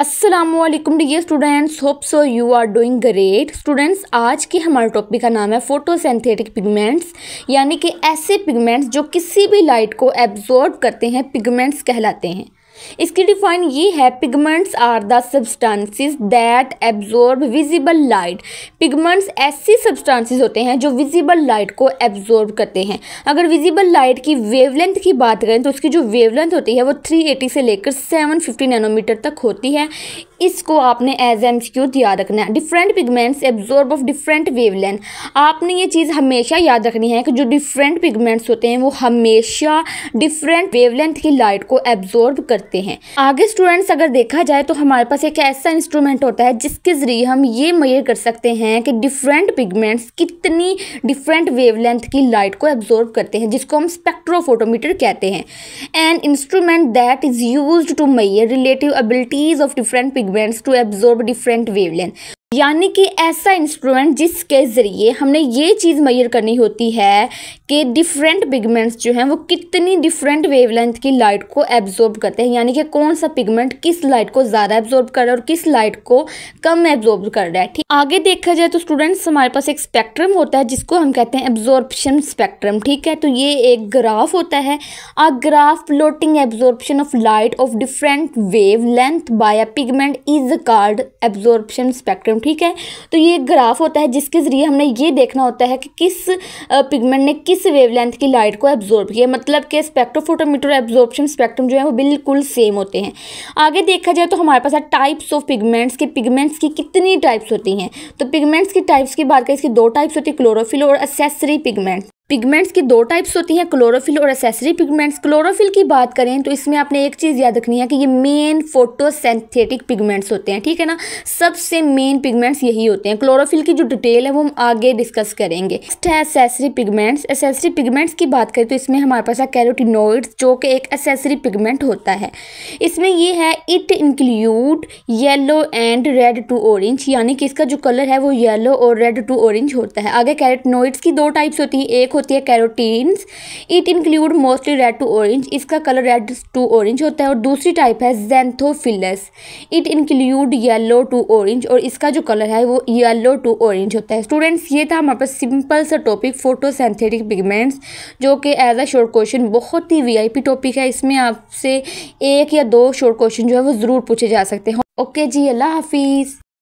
Aslam dear students hope so you are doing great students आज के हमारे टॉपिक का नाम है फोटोसेंथेटिक पिगमेंट्स यानी कि ऐसे पिगमेंट्स जो किसी भी लाइट को एब्जॉर्ब करते हैं पिगमेंट्स कहलाते हैं इसकी डिफाइन ये है pigments are the substances that absorb visible light pigments ऐसी सब्सटेंसेस होते हैं जो विजिबल लाइट को एब्जॉर्ब करते हैं अगर विजिबल लाइट की वेवलेंथ की बात करें तो उसकी जो वेवलेंथ होती है वो 380 से लेकर 750 नैनोमीटर तक होती है इसको आपने एज एम क्यू याद रखना है different pigments absorb of different wavelength आपने ये चीज़ हमेशा याद रखनी है कि जो डिफरेंट पिगमेंट्स होते हैं वो हमेशा डिफरेंट वेवलेंथ की लाइट को एब्जॉर्ब करते हैं आगे स्टूडेंट्स अगर देखा जाए तो हमारे पास एक ऐसा इंस्ट्रूमेंट होता है जिसके ज़रिए हम ये मैयर कर सकते हैं कि डिफरेंट पिगमेंट्स कितनी डिफरेंट लेंथ की लाइट को एब्जॉर्ब करते हैं जिसको हम स्पेक्ट्रोफोटोमीटर कहते हैं and instrument that is use to measure relative abilities of different pig migrants to absorb different wavelengths. यानी कि ऐसा इंस्ट्रूमेंट जिसके ज़रिए हमने ये चीज़ मैयर करनी होती है कि डिफरेंट पिगमेंट्स जो हैं वो कितनी डिफरेंट वेवलेंथ की लाइट को एब्जॉर्ब करते हैं यानी कि कौन सा पिगमेंट किस लाइट को ज़्यादा एब्जॉर्ब कर रहा है और किस लाइट को कम एब्जॉर्ब कर रहा है ठीक आगे देखा जाए तो स्टूडेंट्स हमारे पास एक स्पेक्ट्रम होता है जिसको हम कहते हैं एब्जॉर्बशन स्पेक्ट्रम ठीक है तो ये एक ग्राफ होता है a graph plotting absorption of light of different wave length by a pigment is called absorption spectrum ठीक है तो ये एक ग्राफ होता है जिसके ज़रिए हमने ये देखना होता है कि किस पिगमेंट ने किस वेवलेंथ की लाइट को एब्जॉर्ब किया मतलब कि स्पेक्ट्रोफोटोमीटर एब्जॉर्बशन स्पेक्ट्रम जो है वो बिल्कुल सेम होते हैं आगे देखा जाए तो हमारे पास है टाइप्स ऑफ पिगमेंट्स के पिगमेंट्स की कितनी टाइप्स होती हैं तो पिगमेंट्स की टाइप्स की बात करें इसकी दो टाइप्स होती है क्लोरोफिल और असेसरी पिगमेंट्स पिगमेंट्स की दो टाइप्स होती हैं क्लोरोफिल और एसेसरी पिगमेंट्स क्लोरोफिल की बात करें तो इसमें आपने एक चीज़ याद रखनी है कि ये मेन फोटोसेंथेटिक पिगमेंट्स होते हैं ठीक है ना सबसे मेन पिगमेंट्स यही होते हैं क्लोरोफिल की जो डिटेल है वो हम आगे डिस्कस करेंगे नेक्स्ट है एसेसरी पिगमेंट्स एसेसरी पिगमेंट्स की बात करें तो इसमें हमारे पास है कैरोटिनोइड्स जो कि एक एसेसरी पिगमेंट होता है इसमें ये है it include yellow and red to orange यानी कि इसका जो कलर है वो येलो और रेड टू ऑरेंज होता है आगे कैरोटिनोइड्स की दो टाइप्स होती हैं एक होती है carotenes it include mostly red to orange इसका कलर रेड टू ऑरेंज होता है और दूसरी टाइप है xanthophylls it include yellow to orange और इसका जो कलर है वो येलो टू ऑरेंज होता है स्टूडेंट्स ये था हमारे पास सिंपल सा टॉपिक फोटोसेंथेटिक पिगमेंट्स जो कि एज अ शॉर्ट क्वेश्चन बहुत ही वी टॉपिक है इसमें आपसे एक या दो शॉर्ट क्वेश्चन जो है वो ज़रूर पूछे जा सकते हैं ओके जी अल्लाह हाफिज़